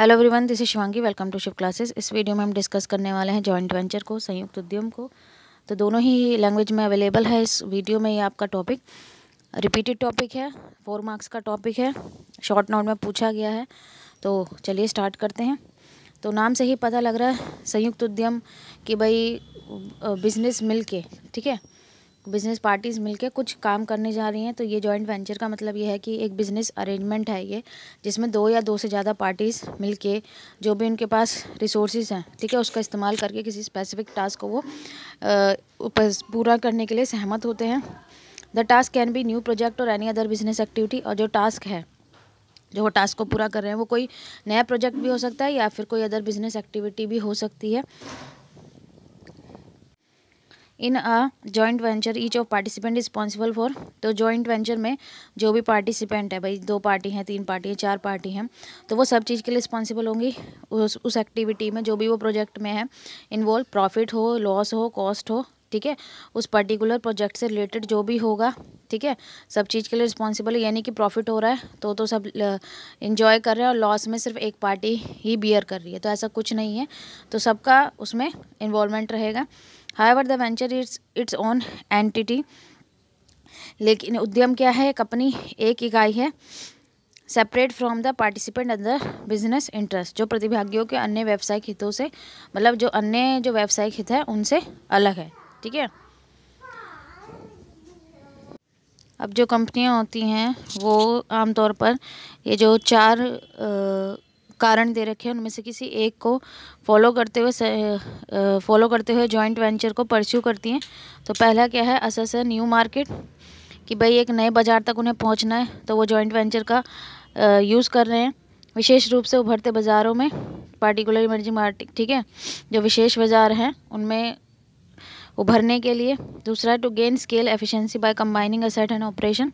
hello everyone this is Shivangi welcome to Shiv classes इस video में हम डिस्कस करने वाले हैं जॉइंट वेंचर को संयुक्त उद्यम को तो दोनों ही लैंग्वेज में अवेलेबल है इस वीडियो में ये आपका टॉपिक रिपीटेड टॉपिक है फोर मार्क्स का टॉपिक है शॉर्ट नोट में पूछा गया है तो चलिए स्टार्ट करते हैं तो नाम से ही पता लग रहा है संयुक्त उद्यम कि भाई बिजनेस मिल के ठीक है बिज़नेस पार्टीज़ मिलकर कुछ काम करने जा रही हैं तो ये जॉइंट वेंचर का मतलब ये है कि एक बिज़नेस अरेंजमेंट है ये जिसमें दो या दो से ज़्यादा पार्टीज़ मिलके जो भी उनके पास रिसोर्सेज हैं ठीक है उसका इस्तेमाल करके किसी स्पेसिफिक टास्क को वो पूरा करने के लिए सहमत होते हैं the task can be new project or any other business activity और जो टास्क है जो वो टास्क को पूरा कर रहे हैं वो कोई नया प्रोजेक्ट भी हो सकता है या फिर कोई अदर बिजनेस एक्टिविटी भी हो सकती है in a joint venture each of participant responsible for तो जॉइंट वेंचर में जो भी पार्टिसिपेंट है भाई दो पार्टी हैं तीन पार्टी हैं चार पार्टी हैं तो वो सब चीज़ के लिए रिस्पॉन्सिबल होंगी उस उस एक्टिविटी में जो भी वो प्रोजेक्ट में है इन्वॉल्व प्रॉफिट हो लॉस हो कॉस्ट हो ठीक है उस पर्टिकुलर प्रोजेक्ट से रिलेटेड जो भी होगा ठीक है सब चीज़ के लिए रिस्पॉन्सिबल यानी कि प्रॉफिट हो रहा है तो तो सब इन्जॉय कर रहे हैं और लॉस में सिर्फ एक पार्टी ही बियर कर रही है तो ऐसा कुछ नहीं है तो सबका उसमें इन्वॉल्वमेंट रहेगा however the venture it's its own entity लेकिन उद्यम क्या है कंपनी एक इकाई है separate from the participant and their business interest जो प्रतिभागियों के अन्य व्यावसायिक हितों से मतलब जो अन्य जो व्यावसायिक हित है उनसे अलग है ठीक है अब जो कंपनियां होती हैं वो आमतौर पर ये जो चार आ, कारण दे रखे हैं उनमें से किसी एक को फॉलो करते हुए फॉलो करते हुए जॉइंट वेंचर को परस्यू करती हैं तो पहला क्या है असस है न्यू मार्केट कि भाई एक नए बाज़ार तक उन्हें पहुंचना है तो वो जॉइंट वेंचर का यूज़ कर रहे हैं विशेष रूप से उभरते बाज़ारों में पार्टिकुलर इमर्जिंग मार्ट ठीक है जो विशेष बाज़ार हैं उनमें उभरने के लिए दूसरा to gain scale efficiency by combining asset and operation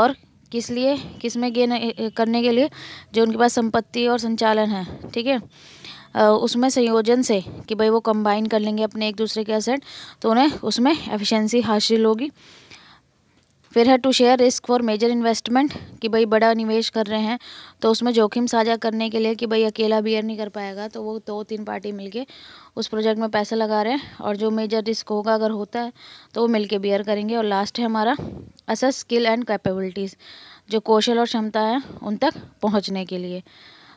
और किस लिए किस में गेन करने के लिए जो उनके पास संपत्ति और संचालन है ठीक है उसमें संयोजन से कि भाई वो कंबाइन कर लेंगे अपने एक दूसरे के असेंट तो उन्हें उसमें एफिशिएंसी हासिल होगी फिर है to share risk for major investment कि भाई बड़ा निवेश कर रहे हैं तो उसमें जोखिम साझा करने के लिए कि भाई अकेला बियर नहीं कर पाएगा तो वो दो तीन पार्टी मिलके उस प्रोजेक्ट में पैसा लगा रहे हैं और जो मेजर रिस्क होगा अगर होता है तो वो मिलके बियर करेंगे और लास्ट है हमारा असर स्किल एंड कैपेबिलिटीज़ जो कौशल और क्षमता है उन तक पहुँचने के लिए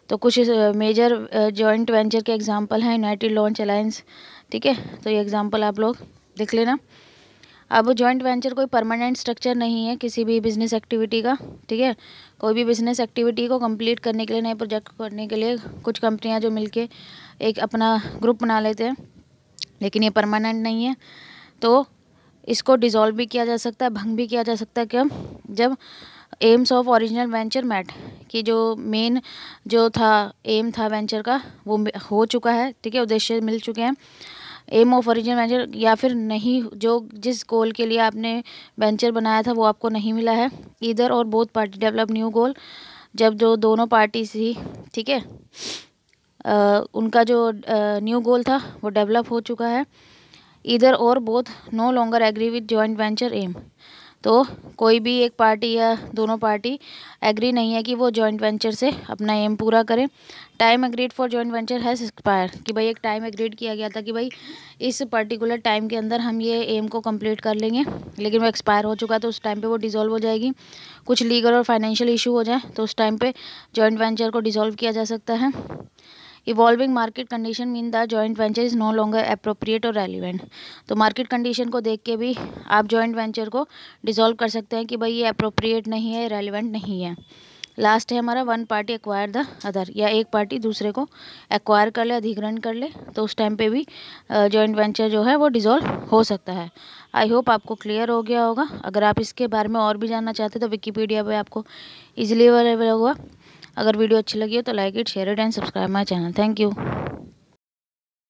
तो कुछ मेजर जॉइंट वेंचर के एग्ज़ाम्पल हैं यूनाइटेड लॉन्च अलायंस ठीक है तो ये एग्ज़ाम्पल आप लोग देख लेना अब जॉइंट वेंचर कोई परमानेंट स्ट्रक्चर नहीं है किसी भी बिजनेस एक्टिविटी का ठीक है कोई भी बिजनेस एक्टिविटी को कंप्लीट करने के लिए नए प्रोजेक्ट करने के लिए कुछ कंपनियां जो मिलके एक अपना ग्रुप बना लेते हैं लेकिन ये परमानेंट नहीं है तो इसको डिज़ोल्व भी किया जा सकता है भंग भी किया जा सकता है कब जब aims of original venture met कि जो मेन जो था एम था वेंचर का वो हो चुका है ठीक है उद्देश्य मिल चुके हैं एम ऑफ ओरिजिनल वेंचर या फिर नहीं जो जिस गोल के लिए आपने वेंचर बनाया था वो आपको नहीं मिला है इधर और both party develop new goal जब जो दोनों पार्टी थी ठीक है उनका जो न्यू गोल था वो डेवलप हो चुका है इधर और both no longer agree with joint venture aim तो कोई भी एक पार्टी या दोनों पार्टी एग्री नहीं है कि वो जॉइंट वेंचर से अपना एम पूरा करें time agreed for joint venture has expire कि भाई एक टाइम एग्रीड किया गया था कि भाई इस पर्टिकुलर टाइम के अंदर हम ये एम को कंप्लीट कर लेंगे लेकिन वो एक्सपायर हो चुका तो उस टाइम पर वो डिज़ोल्व हो जाएगी कुछ लीगल और फाइनेंशियल इशू हो जाए तो उस टाइम पर जॉइंट वेंचर को डिज़ोल्व किया जा सकता है evolving market condition mean the joint venture is no longer appropriate or relevant तो मार्केट कंडीशन को देख के भी आप जॉइंट वेंचर को डिसॉल्व कर सकते हैं कि भाई ये अप्रोप्रिएट नहीं है रेलिवेंट नहीं है लास्ट है हमारा one party acquire the other या एक पार्टी दूसरे को एक्वायर कर ले अधिग्रहण कर ले तो उस टाइम पे भी जॉइंट वेंचर जो है वो डिज़ोल्व हो सकता है आई होप आपको क्लियर हो गया होगा अगर आप इसके बारे में और भी जानना चाहते तो विकीपीडिया पे आपको इजीली अवेलेबल होगा अगर वीडियो अच्छी लगी हो तो like it share it and subscribe my channel thank you